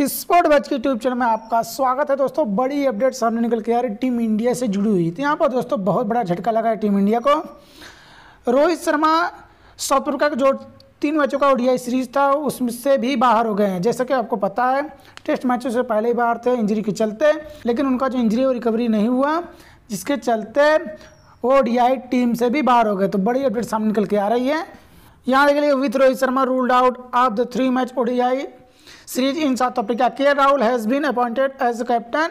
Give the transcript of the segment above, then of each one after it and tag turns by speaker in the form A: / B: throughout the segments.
A: Sport बच के YouTube channel में आपका स्वागत है दोस्तों बड़ी अपडेट सामने निकल के आ रही टीम इंडिया से जुड़ी हुई थी तो यहाँ पर दोस्तों बहुत बड़ा झटका लगा है टीम इंडिया को रोहित शर्मा साउथ अफ्रीका के जो तीन मैचों का ओडीआई सीरीज था उसमें से भी बाहर हो गए हैं जैसा कि आपको पता है टेस्ट मैचों से पहले ही बाहर थे इंजरी के चलते लेकिन उनका जो इंजरी और रिकवरी नहीं हुआ जिसके चलते वो ओडीआई टीम से भी बाहर हो गए तो बड़ी अपडेट सामने निकल के आ रही है यहाँ देख लीजिए with Rohit Sharma ruled out of the three match ODI series in South Africa. K. Rahul has been appointed as captain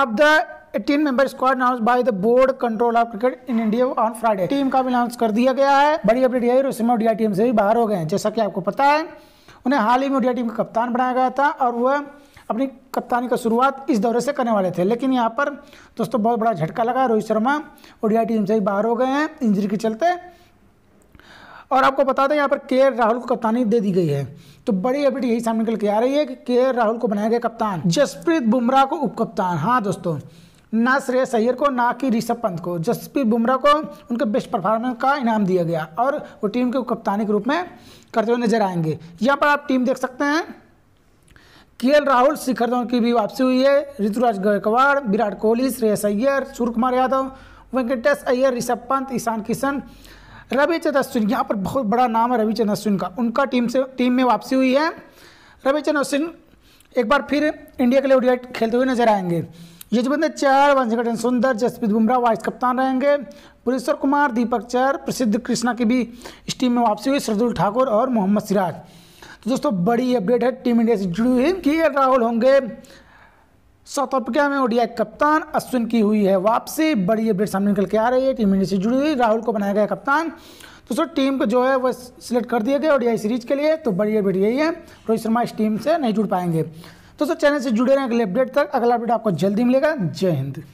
A: of the 18 member squad announce by the board control of cricket in India on Friday team का भी announce कर दिया गया है बड़ी update यही रोसिमा Odia team से भी बाहर हो गए हैं जैसा कि आपको पता है उन्हें हाल ही में ओडिया टीम का कप्तान बनाया गया था और वह अपनी कप्तानी का शुरुआत इस दौरे से करने वाले थे लेकिन यहाँ पर दोस्तों बहुत बड़ा झटका लगा रोहित शर्मा ओडिया टीम से भी बाहर हो गए हैं इंजरी के चलते और आपको बता दें यहाँ पर के राहुल को कप्तानी दे दी गई है तो बड़ी अपडेट यही सामने निकल के आ रही है कि के राहुल को बनाया गया कप्तान जसप्रीत बुमराह को उप कप्तान हाँ दोस्तों ना श्रेयस अय्यर को ना कि ऋषभ पंत को जसप्रीत बुमराह को उनके बेस्ट परफॉर्मेंस का इनाम दिया गया और वो टीम के कप्तानी के रूप में करते हुए नजर आएंगे यहाँ पर आप टीम देख सकते हैं के राहुल शिखर धवन की भी वापसी हुई है ऋतुराज गायकवाड़ विराट कोहली श्रेयस अय्यर सूर्य कुमार यादव वेंकटेश अय्यर ऋषभ पंत ईशान किशन रविचंद्र अश्विन यहाँ पर बहुत बड़ा नाम है रविचंद्र अश्विन का उनका टीम से टीम में वापसी हुई है रविचंद्र अश्विन एक बार फिर इंडिया के लिए ओडियाई खेलते हुए नजर आएंगे युजवेंद्र चार वंशकटन सुंदर जसप्रीत बुमराह वाइस कप्तान रहेंगे पुरेश्वर कुमार दीपक चर प्रसिद्ध कृष्णा की भी इस टीम में वापसी हुई सरदुल ठाकुर और मोहम्मद सिराज तो दोस्तों बड़ी अपडेट है टीम इंडिया से जुड़ी हुई के राहुल होंगे साउथ अफ्रीका में ओडिया कप्तान अश्विन की हुई है वापसी बड़ी अपडेट सामने निकल के आ रही है टीम इंडिया से जुड़ी हुई राहुल को बनाया गया कप्तान तो सर टीम को जो है वह सिलेक्ट कर दिया गया ओडियाई सीरीज के लिए तो बड़ी अपडेट यही है रोहित शर्मा इस टीम से नहीं जुड़ पाएंगे तो सर चैनल से जुड़े रहें अगले अपडेट तक अगला अपडेट आपको जल्दी मिलेगा जय हिंद